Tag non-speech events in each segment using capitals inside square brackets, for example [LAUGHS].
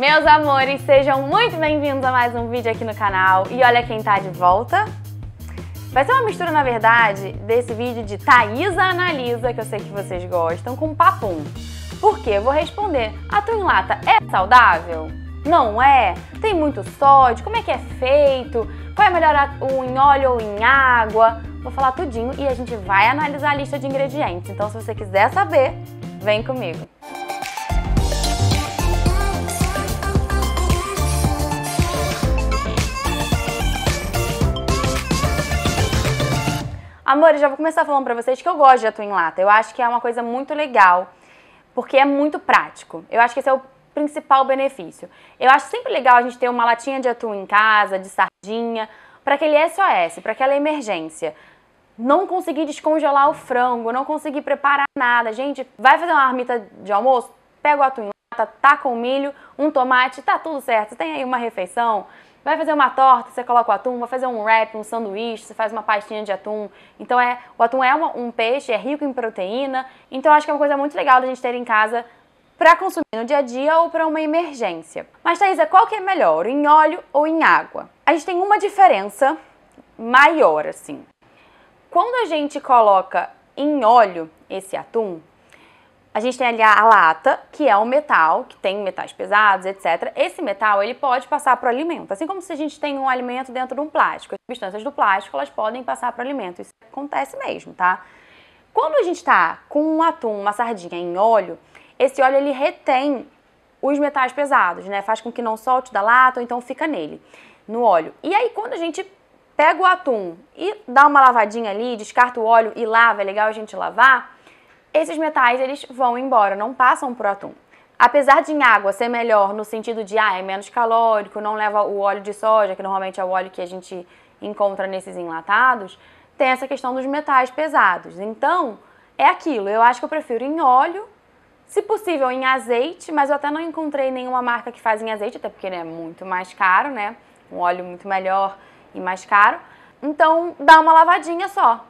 Meus amores, sejam muito bem-vindos a mais um vídeo aqui no canal. E olha quem tá de volta. Vai ser uma mistura, na verdade, desse vídeo de Thaisa Analisa, que eu sei que vocês gostam, com papum. Por quê? Eu vou responder. A tua lata é saudável? Não é? Tem muito sódio? Como é que é feito? Qual é melhor em óleo ou em água? Vou falar tudinho e a gente vai analisar a lista de ingredientes. Então, se você quiser saber, vem comigo. Amor, eu já vou começar falando pra vocês que eu gosto de atum em lata. Eu acho que é uma coisa muito legal, porque é muito prático. Eu acho que esse é o principal benefício. Eu acho sempre legal a gente ter uma latinha de atum em casa, de sardinha, para aquele SOS, para aquela emergência. Não conseguir descongelar o frango, não conseguir preparar nada. Gente, vai fazer uma marmita de almoço? Pega o atum em lata, taca tá o milho, um tomate, tá tudo certo. Você tem aí uma refeição Vai fazer uma torta, você coloca o atum, vai fazer um wrap, um sanduíche, você faz uma pastinha de atum. Então é, o atum é uma, um peixe, é rico em proteína. Então acho que é uma coisa muito legal da gente ter em casa para consumir no dia a dia ou para uma emergência. Mas Thaisa, qual que é melhor, em óleo ou em água? A gente tem uma diferença maior assim. Quando a gente coloca em óleo esse atum, a gente tem ali a, a lata, que é um metal, que tem metais pesados, etc. Esse metal, ele pode passar para o alimento. Assim como se a gente tem um alimento dentro de um plástico. As substâncias do plástico, elas podem passar para o alimento. Isso acontece mesmo, tá? Quando a gente está com um atum, uma sardinha em óleo, esse óleo, ele retém os metais pesados, né? Faz com que não solte da lata ou então fica nele, no óleo. E aí, quando a gente pega o atum e dá uma lavadinha ali, descarta o óleo e lava, é legal a gente lavar esses metais eles vão embora, não passam para o atum. Apesar de em água ser melhor no sentido de ah, é menos calórico, não leva o óleo de soja, que normalmente é o óleo que a gente encontra nesses enlatados, tem essa questão dos metais pesados. Então, é aquilo. Eu acho que eu prefiro em óleo, se possível em azeite, mas eu até não encontrei nenhuma marca que faz em azeite, até porque né, é muito mais caro, né? Um óleo muito melhor e mais caro. Então, dá uma lavadinha só,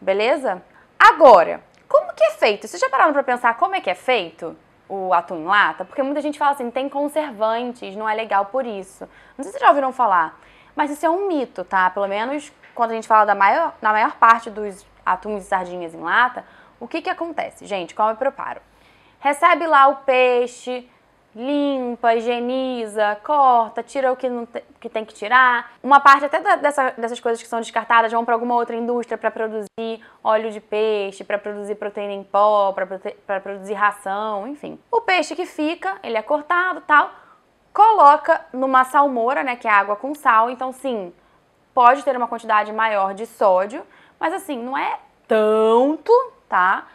beleza? Agora, como que é feito? Vocês já pararam para pensar como é que é feito o atum em lata? Porque muita gente fala assim, tem conservantes, não é legal por isso. Não sei se vocês já ouviram falar, mas isso é um mito, tá? Pelo menos quando a gente fala da maior, na maior parte dos atuns e sardinhas em lata, o que que acontece? Gente, como eu preparo? Recebe lá o peixe, limpa, higieniza, corta, tira o que, não te, que tem que tirar. Uma parte até da, dessa, dessas coisas que são descartadas vão para alguma outra indústria para produzir óleo de peixe, para produzir proteína em pó, para produzir ração, enfim. O peixe que fica, ele é cortado tal, coloca numa salmoura, né, que é água com sal, então sim, pode ter uma quantidade maior de sódio, mas assim, não é tanto, tá?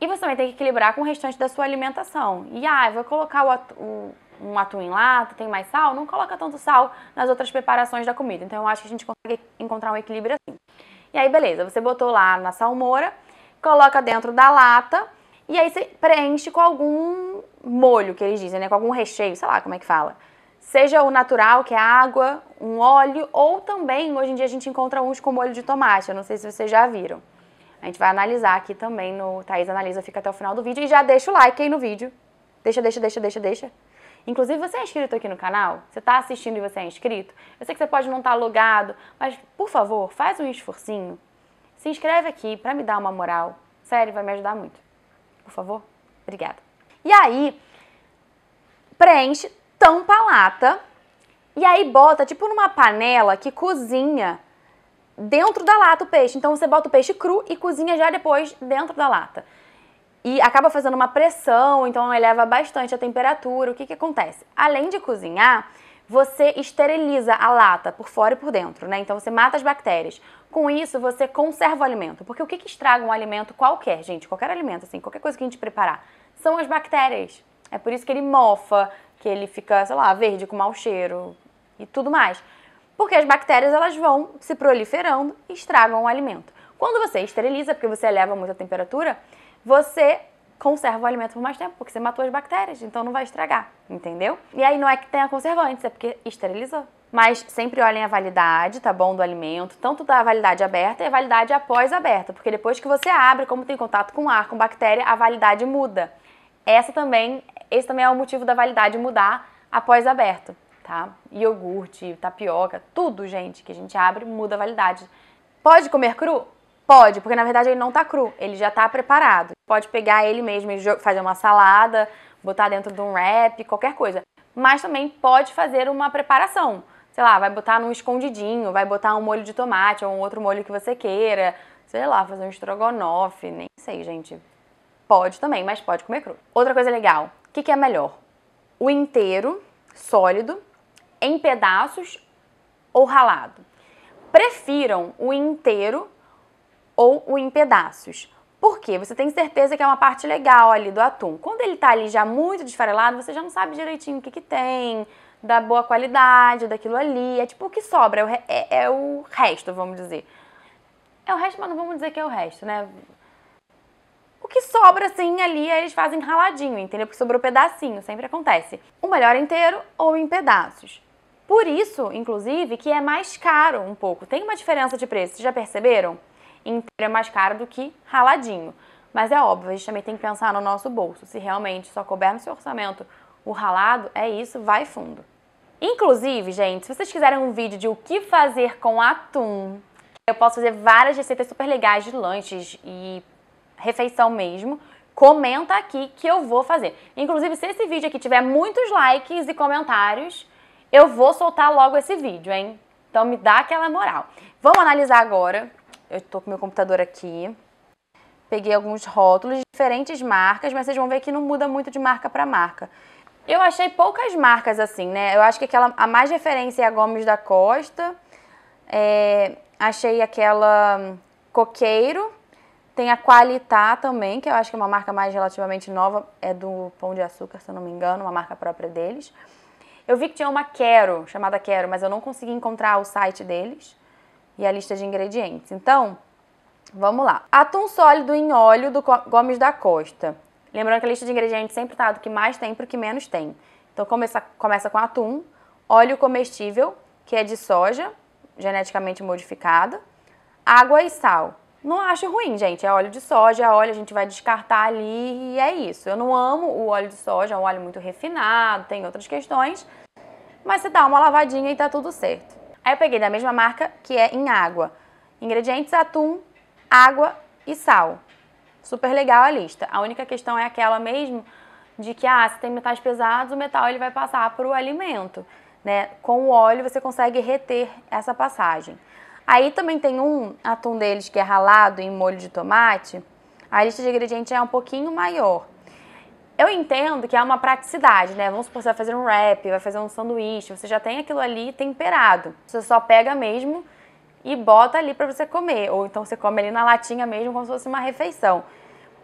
E você também tem que equilibrar com o restante da sua alimentação. E ah, vou colocar o, atu, um atum em lata, tem mais sal, não coloca tanto sal nas outras preparações da comida. Então eu acho que a gente consegue encontrar um equilíbrio assim. E aí beleza, você botou lá na salmoura, coloca dentro da lata e aí você preenche com algum molho que eles dizem, né, com algum recheio, sei lá como é que fala. Seja o natural, que é água, um óleo, ou também hoje em dia a gente encontra uns com molho de tomate, eu não sei se vocês já viram. A gente vai analisar aqui também no Thaís Analisa, fica até o final do vídeo e já deixa o like aí no vídeo. Deixa, deixa, deixa, deixa, deixa. Inclusive, você é inscrito aqui no canal? Você está assistindo e você é inscrito? Eu sei que você pode não estar tá logado, mas, por favor, faz um esforcinho. Se inscreve aqui para me dar uma moral. Sério, vai me ajudar muito. Por favor? Obrigada. E aí, preenche tampa lata e aí bota tipo numa panela que cozinha dentro da lata o peixe. Então você bota o peixe cru e cozinha já depois dentro da lata. E acaba fazendo uma pressão, então eleva bastante a temperatura. O que, que acontece? Além de cozinhar, você esteriliza a lata por fora e por dentro, né? Então você mata as bactérias. Com isso, você conserva o alimento. Porque o que, que estraga um alimento qualquer, gente? Qualquer alimento, assim, qualquer coisa que a gente preparar, são as bactérias. É por isso que ele mofa, que ele fica, sei lá, verde com mau cheiro e tudo mais. Porque as bactérias elas vão se proliferando e estragam o alimento. Quando você esteriliza, porque você eleva muito a temperatura, você conserva o alimento por mais tempo, porque você matou as bactérias, então não vai estragar, entendeu? E aí não é que tenha conservantes, é porque esterilizou. Mas sempre olhem a validade, tá bom, do alimento, tanto da validade aberta e a validade após aberta, porque depois que você abre, como tem contato com ar, com bactéria, a validade muda. Essa também, esse também é o motivo da validade mudar após aberto tá? Iogurte, tapioca, tudo, gente, que a gente abre, muda a validade. Pode comer cru? Pode, porque na verdade ele não tá cru, ele já tá preparado. Pode pegar ele mesmo e fazer uma salada, botar dentro de um wrap, qualquer coisa. Mas também pode fazer uma preparação. Sei lá, vai botar num escondidinho, vai botar um molho de tomate ou um outro molho que você queira. Sei lá, fazer um estrogonofe, nem sei, gente. Pode também, mas pode comer cru. Outra coisa legal, o que, que é melhor? O inteiro, sólido, em pedaços ou ralado. Prefiram o inteiro ou o em pedaços. Por quê? Você tem certeza que é uma parte legal ali do atum. Quando ele está ali já muito desfarelado, você já não sabe direitinho o que, que tem, da boa qualidade, daquilo ali. É tipo o que sobra, é o, é, é o resto, vamos dizer. É o resto, mas não vamos dizer que é o resto, né? O que sobra, assim, ali, eles fazem raladinho, entendeu? Porque sobrou pedacinho, sempre acontece. O melhor inteiro ou em pedaços. Por isso, inclusive, que é mais caro um pouco. Tem uma diferença de preço, vocês já perceberam? Inteiro é mais caro do que raladinho. Mas é óbvio, a gente também tem que pensar no nosso bolso. Se realmente só couber no seu orçamento o ralado, é isso, vai fundo. Inclusive, gente, se vocês quiserem um vídeo de o que fazer com atum, eu posso fazer várias receitas super legais de lanches e refeição mesmo, comenta aqui que eu vou fazer. Inclusive, se esse vídeo aqui tiver muitos likes e comentários, eu vou soltar logo esse vídeo, hein? Então me dá aquela moral. Vamos analisar agora. Eu tô com meu computador aqui. Peguei alguns rótulos de diferentes marcas, mas vocês vão ver que não muda muito de marca para marca. Eu achei poucas marcas assim, né? Eu acho que aquela, a mais referência é a Gomes da Costa. É, achei aquela hum, Coqueiro. Tem a Qualitá também, que eu acho que é uma marca mais relativamente nova. É do Pão de Açúcar, se eu não me engano, uma marca própria deles. Eu vi que tinha uma Quero, chamada Quero, mas eu não consegui encontrar o site deles e a lista de ingredientes. Então, vamos lá. Atum sólido em óleo do Gomes da Costa. Lembrando que a lista de ingredientes sempre está do que mais tem para o que menos tem. Então, começa, começa com atum, óleo comestível, que é de soja, geneticamente modificado, água e sal. Não acho ruim, gente. É óleo de soja, é óleo a gente vai descartar ali e é isso. Eu não amo o óleo de soja, é um óleo muito refinado, tem outras questões. Mas você dá uma lavadinha e tá tudo certo. Aí eu peguei da mesma marca, que é em água. Ingredientes atum, água e sal. Super legal a lista. A única questão é aquela mesmo de que ah, se tem metais pesados, o metal ele vai passar para o alimento. Né? Com o óleo você consegue reter essa passagem. Aí também tem um atum deles que é ralado em molho de tomate. A lista de ingredientes é um pouquinho maior. Eu entendo que é uma praticidade, né? Vamos supor, você vai fazer um wrap, vai fazer um sanduíche, você já tem aquilo ali temperado. Você só pega mesmo e bota ali para você comer. Ou então você come ali na latinha mesmo, como se fosse uma refeição.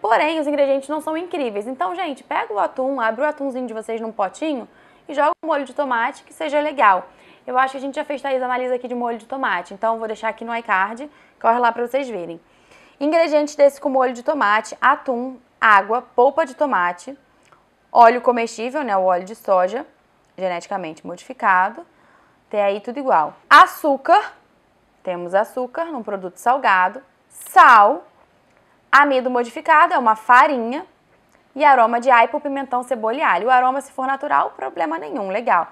Porém, os ingredientes não são incríveis. Então, gente, pega o atum, abre o atumzinho de vocês num potinho e joga um molho de tomate que seja legal. Eu acho que a gente já fez Thaís Analisa aqui de molho de tomate, então vou deixar aqui no iCard, corre lá para vocês verem. Ingredientes desse com molho de tomate, atum, água, polpa de tomate, óleo comestível, né, o óleo de soja, geneticamente modificado, até aí tudo igual. Açúcar, temos açúcar num produto salgado, sal, amido modificado, é uma farinha, e aroma de aipo, pimentão, cebola e alho. O aroma, se for natural, problema nenhum, legal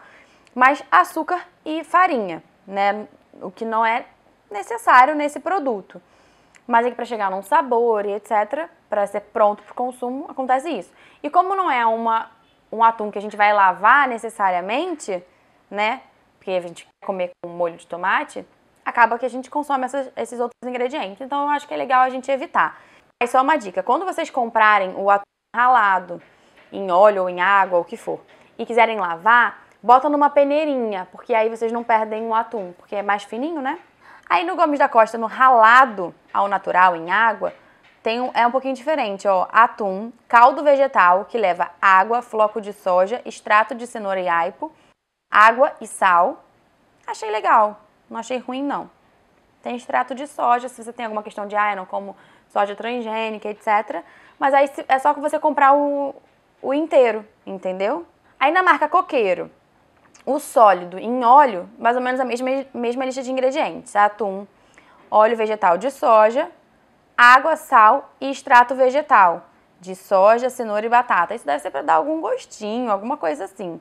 mas açúcar e farinha, né? O que não é necessário nesse produto. Mas é que para chegar num sabor e etc, para ser pronto para o consumo, acontece isso. E como não é uma, um atum que a gente vai lavar necessariamente, né? Porque a gente quer comer com molho de tomate, acaba que a gente consome essas, esses outros ingredientes. Então eu acho que é legal a gente evitar. É só uma dica: quando vocês comprarem o atum ralado em óleo ou em água, ou o que for, e quiserem lavar, Bota numa peneirinha, porque aí vocês não perdem o atum, porque é mais fininho, né? Aí no Gomes da Costa, no ralado ao natural, em água, tem um, é um pouquinho diferente, ó. Atum, caldo vegetal, que leva água, floco de soja, extrato de cenoura e aipo, água e sal. Achei legal, não achei ruim não. Tem extrato de soja, se você tem alguma questão de, ah, não como soja transgênica, etc. Mas aí é só que você comprar o, o inteiro, entendeu? Aí na marca Coqueiro, o sólido em óleo, mais ou menos a mesma, mesma lista de ingredientes: atum, óleo vegetal de soja, água, sal e extrato vegetal de soja, cenoura e batata. Isso deve ser para dar algum gostinho, alguma coisa assim.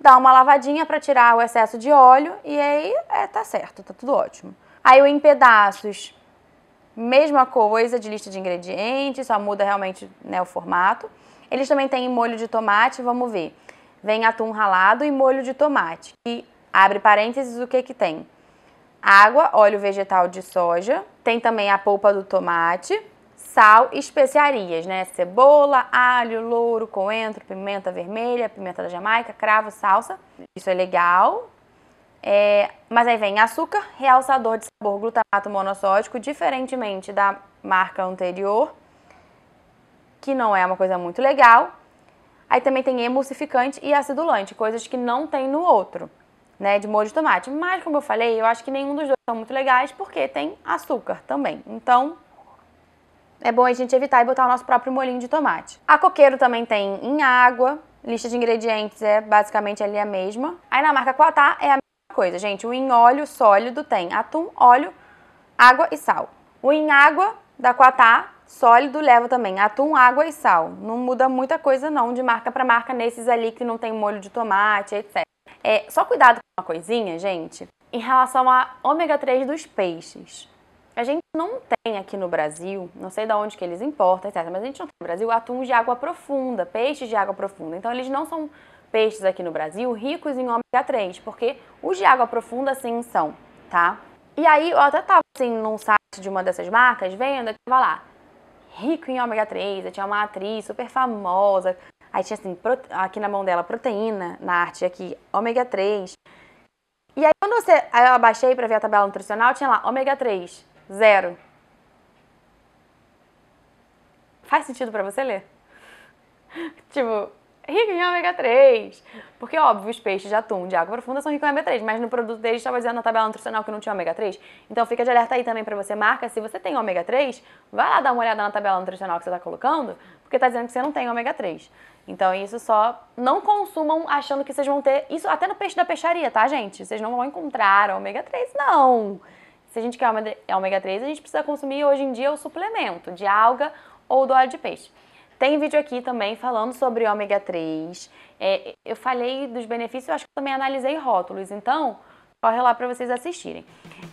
Dá uma lavadinha para tirar o excesso de óleo e aí é, tá certo, tá tudo ótimo. Aí o em pedaços, mesma coisa de lista de ingredientes, só muda realmente né, o formato. Eles também têm molho de tomate, vamos ver vem atum ralado e molho de tomate. E abre parênteses o que que tem? Água, óleo vegetal de soja, tem também a polpa do tomate, sal e especiarias, né? Cebola, alho, louro, coentro, pimenta vermelha, pimenta da Jamaica, cravo, salsa. Isso é legal. É, mas aí vem açúcar, realçador de sabor glutamato monossódico, diferentemente da marca anterior, que não é uma coisa muito legal. Aí também tem emulsificante e acidulante, coisas que não tem no outro, né, de molho de tomate. Mas, como eu falei, eu acho que nenhum dos dois são muito legais porque tem açúcar também. Então, é bom a gente evitar e botar o nosso próprio molhinho de tomate. A coqueiro também tem em água, lista de ingredientes é basicamente ali a mesma. Aí na marca Quatá é a mesma coisa, gente. O em óleo sólido tem atum, óleo, água e sal. O em água da Quatá, sólido leva também atum, água e sal. Não muda muita coisa não de marca para marca nesses ali que não tem molho de tomate, etc. É, só cuidado com uma coisinha, gente, em relação a ômega 3 dos peixes. A gente não tem aqui no Brasil, não sei de onde que eles importam, etc. Mas a gente não tem no Brasil atum de água profunda, peixes de água profunda. Então eles não são peixes aqui no Brasil ricos em ômega 3, porque os de água profunda sim são, tá? E aí eu até tava assim não sabe site de uma dessas marcas vendo, tava lá, rico em ômega 3, tinha uma atriz super famosa, aí tinha assim, aqui na mão dela, proteína, na arte aqui, ômega 3. E aí quando você, aí eu abaixei para ver a tabela nutricional, tinha lá, ômega 3, zero. Faz sentido para você ler? [LAUGHS] tipo, rico em ômega 3. Porque, óbvio, os peixes de atum de água profunda são ricos em ômega 3, mas no produto deles estava tá dizendo na tabela nutricional que não tinha ômega 3. Então fica de alerta aí também para você, marca, se você tem ômega 3, vai lá dar uma olhada na tabela nutricional que você está colocando, porque está dizendo que você não tem ômega 3. Então isso só não consumam achando que vocês vão ter isso até no peixe da peixaria, tá, gente? Vocês não vão encontrar ômega 3 não. Se a gente quer ômega 3, a gente precisa consumir hoje em dia o suplemento de alga ou do óleo de peixe. Tem vídeo aqui também falando sobre ômega 3. É, eu falei dos benefícios, eu acho que também analisei rótulos, então corre lá para vocês assistirem.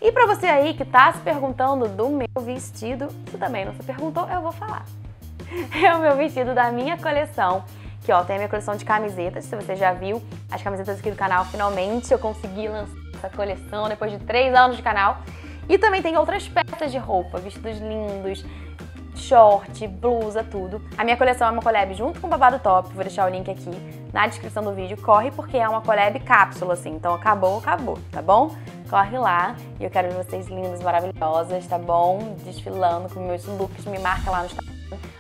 E para você aí que está se perguntando do meu vestido, se também não se perguntou, eu vou falar. [LAUGHS] É o meu vestido da minha coleção que ó, tem a minha coleção de camisetas, se você já viu as camisetas aqui do canal, finalmente eu consegui lançar essa coleção depois de três anos de canal. E também tem outras peças de roupa, vestidos lindos, short, blusa, tudo. A minha coleção é uma collab junto com o Babado Top, vou deixar o link aqui na descrição do vídeo. Corre porque é uma collab cápsula, assim, então acabou, acabou, tá bom? Corre lá e eu quero ver vocês lindas, maravilhosas, tá bom? Desfilando com meus looks, me marca lá no Instagram,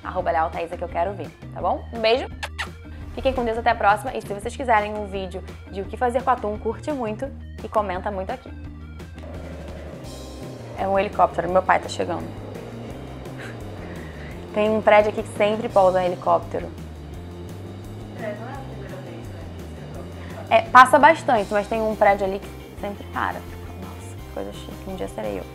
arroba é que eu quero ver, tá bom? Um beijo! Fiquem com Deus até a próxima e se vocês quiserem um vídeo de o que fazer com atum, curte muito e comenta muito aqui. É um helicóptero, meu pai tá chegando. Tem um prédio aqui que sempre pousa um helicóptero. É, não é a primeira vez, né? É, passa bastante, mas tem um prédio ali que sempre para. Nossa, que coisa chique, um dia serei eu.